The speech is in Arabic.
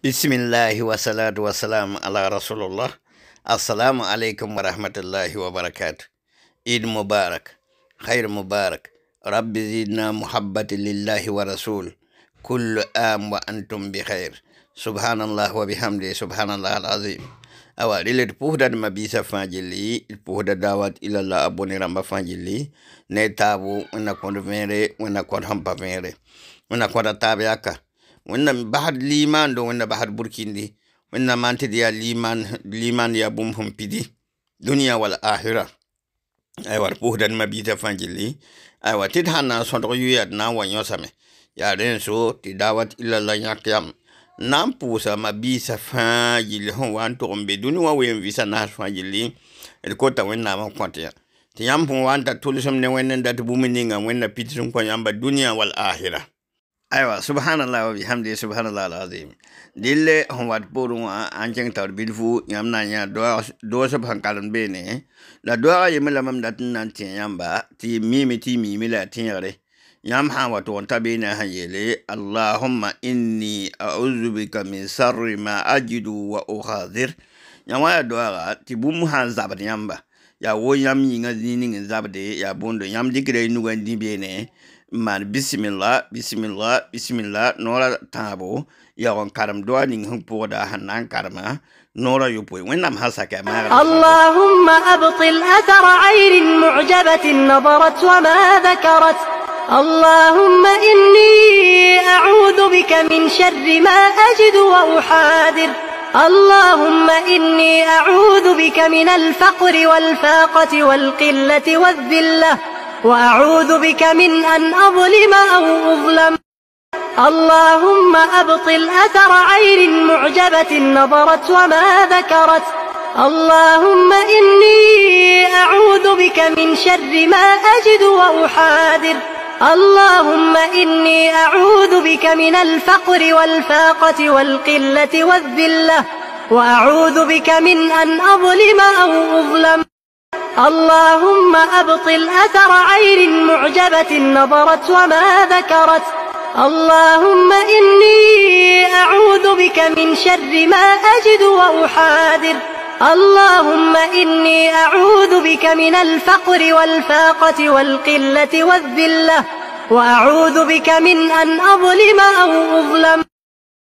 بسم الله والصلاة والسلام على رسول الله السلام عليكم ورحمة الله وبركاته عيد مبارك خير مبارك رب زدنا محبة لله ورسول كل عام وأنتم بخير سبحان الله وبحمده سبحان الله العظيم awa rilet puhdad ma bisa fanjili puhda dawat ila la abonira ma fanjili ne tabu na kon vere na kon hampa vere na kon tabe aka wẽnnaam basd limaando wẽnna basd burkindi wẽnnaam maan tɩ d yaa limaand yaa bũmb sẽn pidi dũniyã wall aasira aywa d pʋʋsda nimã biisã fãa gilli aywa tɩ d sã n na n sõdg yʋɩa d na n wa yõsame yaa rẽ so tɩ dawat ilala yãk yam na n pʋʋsama biisã fãa gilli sẽn wa n tʋg n be dũni wã wee n vɩsa naas fãa gilli d kota wẽnnaamã kõtɩ yã tɩ yãmb sẽn wa n ta tʋlsem ne wẽnd n dat bũmb ninga wẽnna pitsẽn kõ yãmba dũniyã wall aasira aywa subhanallah wa bihamdi subhanallah alazim dille hon wat porun a anjeng tar bilfu yam na nya do do kalan be ne la do a yim la mam dat nan tin yamba ti mimi ti mimi mi la tin yare yam ha wat won tabe ne han yele allahumma inni a'udhu bika min sarri ma ajidu wa ukhadir yam wa do a ti bum ha zabat ba. ya wo yam yinga zini ngin zabde ya bondo yam dikre nu gan di be ne man bisimilla bisimilla bisimilla noora tãabo ya wan karem doa ning sẽn pʋʋda sẽn na n karema نورا يبوي وين ما هسك اللهم أبطل أثر عين معجبة wa ma dhakarat اللهم إني أعوذ بك من شر ما أجد وأحاذر اللهم إني أعوذ بك من الفقر والفاقة والقلة والذلة وأعوذ بك من أن أظلم أو أظلم اللهم أبطل أثر عين معجبة نظرت وما ذكرت اللهم إني أعوذ بك من شر ما أجد وأحاذر اللهم إني أعوذ بك من الفقر والفاقة والقلة والذلة وأعوذ بك من أن أظلم أو أظلم اللهم أبطل أثر عين معجبة نظرت وما ذكرت اللهم إني أعوذ بك من شر ما أجد وأحاذر اللهم إني أعوذ بك من الفقر والفاقة والقلة والذلة وأعوذ بك من أن أظلم أو أظلم